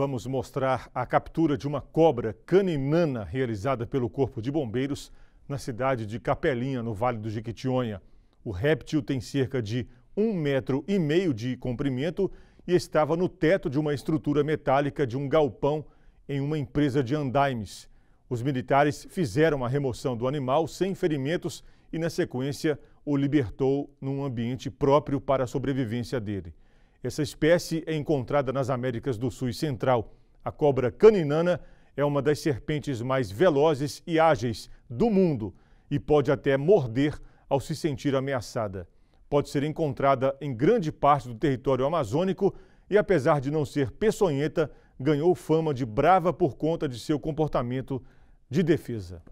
Vamos mostrar a captura de uma cobra caninana realizada pelo Corpo de Bombeiros na cidade de Capelinha, no Vale do Jequitinhonha. O réptil tem cerca de um metro e meio de comprimento e estava no teto de uma estrutura metálica de um galpão em uma empresa de andaimes. Os militares fizeram a remoção do animal sem ferimentos e, na sequência, o libertou num ambiente próprio para a sobrevivência dele. Essa espécie é encontrada nas Américas do Sul e Central. A cobra caninana é uma das serpentes mais velozes e ágeis do mundo e pode até morder ao se sentir ameaçada. Pode ser encontrada em grande parte do território amazônico e, apesar de não ser peçonhenta, ganhou fama de brava por conta de seu comportamento de defesa.